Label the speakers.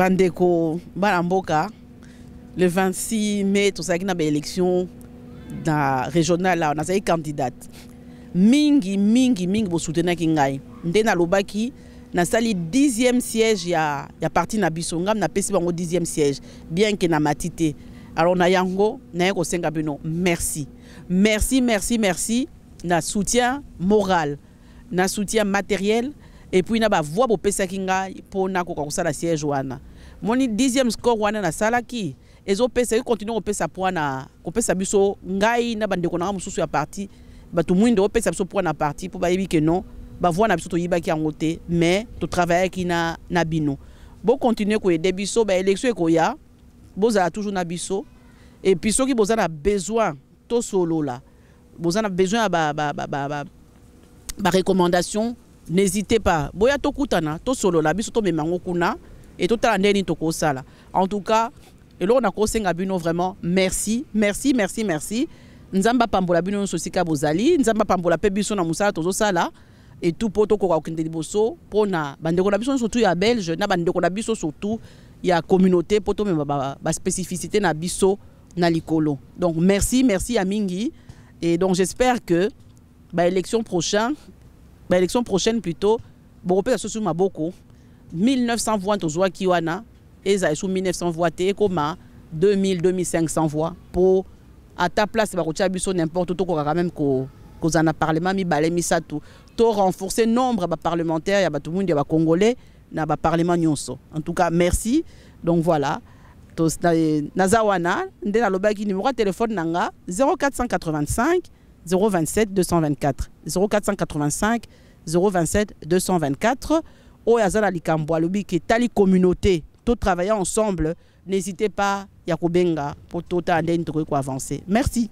Speaker 1: bandeko bana mboka le 26 mai tozalaki na baélection na régional awa nazalaki candidate mingi mingi mingi bosoutenaki ngai nde nalobaki nasali 10e siège ya, ya parti na biso na napesi bango 10e siège bien ke na te alors na yango naye kosenga bino merci merci merci merci na soutien moral na soutien matériel et puis na bavoix bopesaki ngai mpo nakoka kosala siège wana moni 10e score wana nasalaki ezopesa ekontinue na mpona pesa biso ngai na bandeko na nga ya parti bato mwindo opesa biso na parti mpo bayebi que non bavoi na biso ki yango te mais ki na, na bino bokontinue koyede biso baélection ekoya bozala toujours na biso epuis soki boza na besoin solo tosolola boza na besoin ya ba ba, ba, ba, ba, recommandation n'hésitez pas boya solo la biso to yango kuna to et l'heure toko sala. en tout cas eloko nakosenga bino vraiment merci merci merci merci nzambe pambola bino nyonso esika Nous pambola apambola na sala et tout liboso bande ko na ya belge na na biso surtout ya communauté même ba spécificité na biso na likolo donc merci merci à mingi et donc j'espère que élection prochain élection prochaine plutôt bokopesa so sur choses. 1900 voix et kiwana eza sous 1900 voix et comme 2000 2500 voix pour à ta place bakotia biso n'importe tokoka quand même ko za na parlement ça tout. to renforcer nombre de bah, parlementaires ya bah, tout monde ya bah, congolais, na parlement nyonso en tout cas merci donc voilà naza ndé na lobaki numéro de téléphone, n'anga 0485 027 224 0485 027 224 ou y na likambo alobi ke tali communauté travaillant ensemble n'hésitez pas à pour tout totala truc pour avancer. merci